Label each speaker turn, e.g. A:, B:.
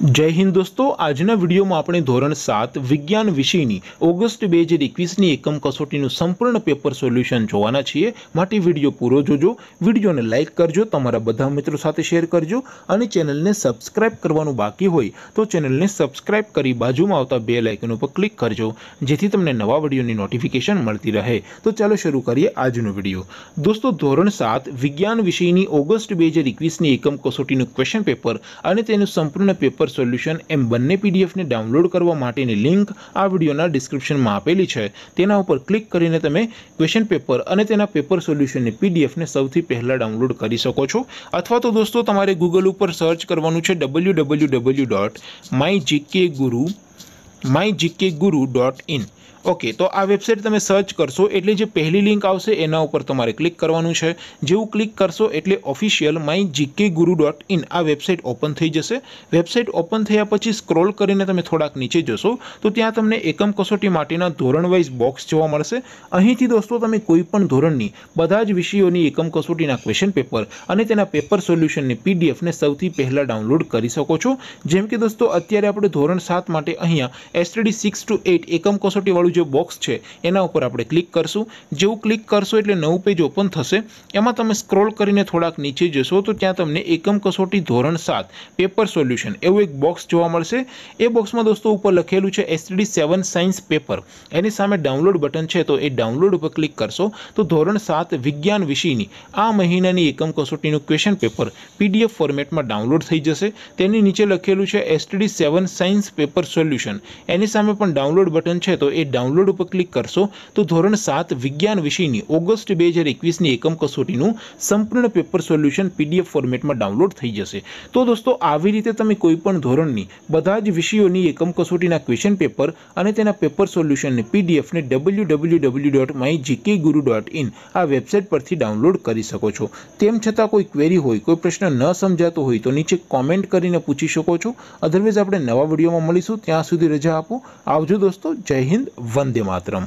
A: जय हिंद दोस्तों आज ना वीडियो में આપણે ધોરણ 7 વિજ્ઞાન વિષયની ઓગસ્ટ 2021 ની એકમ કસોટીનું સંપૂર્ણ પેપર સોલ્યુશન જોવાના છીએ માટે વિડિયો પૂરો જોજો વિડિયોને લાઈક કરજો તમારા બધા મિત્રો સાથે શેર કરજો અને ચેનલને સબ્સ્ક્રાઇબ કરવાનું બાકી હોય તો ચેનલને સબ્સ્ક્રાઇબ કરી બાજુમાં આવતા બેલ આઇકન ઉપર ક્લિક કરજો જેથી તમને નવા વિડિયોની નોટિફિકેશન મળતી રહે તો ચાલો શરૂ કરીએ આજનો વિડિયો દોસ્તો ધોરણ 7 વિજ્ઞાન વિષયની ઓગસ્ટ 2021 ની એકમ કસોટીનું ક્વેશ્ચન પેપર અને તેનું સંપૂર્ણ પે સોલ્યુશન એમ બંને પીડીએફ ને ડાઉનલોડ કરવા માટેની લિંક આ વિડિયોના ડિસ્ક્રિપ્શનમાં આપેલી છે તેના ઉપર ક્લિક કરીને તમે ક્વેશ્ચન પેપર અને તેના પેપર સોલ્યુશનની પીડીએફ ને સૌથી પહેલા ડાઉનલોડ કરી શકો છો અથવા તો દોસ્તો તમારે Google ઉપર સર્ચ કરવાનું છે www.mygkguru mygkguru.in ओके तो આ વેબસાઈટ તમે સર્ચ કરશો એટલે જે પહેલી લિંક આવશે એના ઉપર તમારે ક્લિક કરવાનું છે જેવું ક્લિક કરશો એટલે ઓફિશિયલ mygkguru.in આ વેબસાઈટ ઓપન થઈ જશે વેબસાઈટ ઓપન થયા પછી સ્ક્રોલ કરીને તમે થોડાક નીચે જોશો તો ત્યાં તમને એકમ કસોટી માટીના ધોરણ वाइज બોક્સ જોવા મળશે અહીંથી દોસ્તો તમે કોઈ પણ ધોરણની બધા જ વિષયોની એકમ કસોટીના ક્વેશ્ચન પેપર અને તેના પેપર સોલ્યુશનની પીડીએફ ને સૌથી પહેલા ડાઉનલોડ કરી શકો છો જેમ કે દોસ્તો અત્યારે આપણે ધોરણ 7 માટે અહીંયા STD 6 to 8 એકમ કસોટીવાળી જે બોક્સ છે એના ઉપર આપણે ક્લિક કરશું જેવું ક્લિક કરશો એટલે નવું પેજ ઓપન થશે એમાં તમે સ્ક્રોલ કરીને થોડાક નીચે જશો તો ત્યાં તમને એકમ કસોટી ધોરણ સાત પેપર સોલ્યુશન એવું એક બોક્સ જોવા મળશે એ બોક્સમાં દોસ્તો ઉપર લખેલું છે એસટીડી સેવન સાયન્સ પેપર એની સામે ડાઉનલોડ બટન છે તો એ ડાઉનલોડ ઉપર ક્લિક કરશો તો ધોરણ સાત વિજ્ઞાન વિષયની આ મહિનાની એકમ કસોટીનું ક્વેશ્ચન પેપર પીડીએફ ફોર્મેટમાં ડાઉનલોડ થઈ જશે તેની નીચે લખેલું છે STD seven science paper solution એની સામે પણ ડાઉનલોડ બટન છે તો એ ડાઉન ડાઉનલોડ પર ક્લિક કરશો તો ધોરણ 7 વિજ્ઞાન વિષયની ઓગસ્ટ 2021 ની એકમ કસોટીનું સંપૂર્ણ પેપર સોલ્યુશન પીડીએફ ફોર્મેટમાં ડાઉનલોડ થઈ જશે તો દોસ્તો આવી રીતે તમે કોઈ પણ ધોરણની બધા જ વિષયોની એકમ કસોટીના ક્વેશ્ચન પેપર અને તેના પેપર સોલ્યુશનને પીડીએફ ને www.mygkguru.in આ વેબસાઈટ પરથી ડાઉનલોડ કરી શકો છો તેમ છતાં કોઈ ક્વેરી હોય કોઈ પ્રશ્ન ન સમજાતો હોય તો નીચે કમેન્ટ કરીને પૂછી શકો છો અધરવાઇઝ આપણે નવા વિડિયોમાં મળીશું ત્યાં સુધી રજા આપો આવજો દોસ્તો જય હિન્દ वंदे मातरम